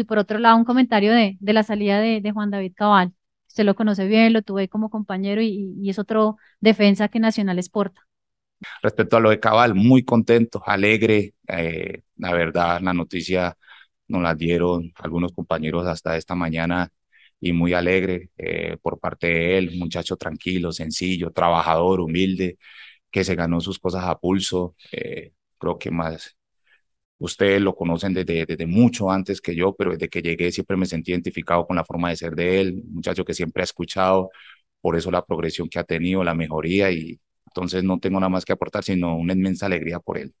Y por otro lado, un comentario de, de la salida de, Juan David Cabal. Usted lo conoce bien, lo tuve como compañero y, y es otro defensa que Nacional exporta. Respecto a lo de Cabal, muy contento, alegre. Eh, la verdad, la noticia nos la dieron algunos compañeros hasta esta mañana y muy alegre eh, por parte de él, muchacho tranquilo, sencillo, trabajador, humilde, que se ganó sus cosas a pulso. Eh, creo que más Ustedes lo conocen desde, mucho antes que yo, pero desde que llegué siempre me sentí identificado con la forma de ser de él, un muchacho que siempre ha escuchado, por eso la progresión que ha tenido, la mejoría y entonces no tengo nada más que aportar, sino una inmensa alegría por él.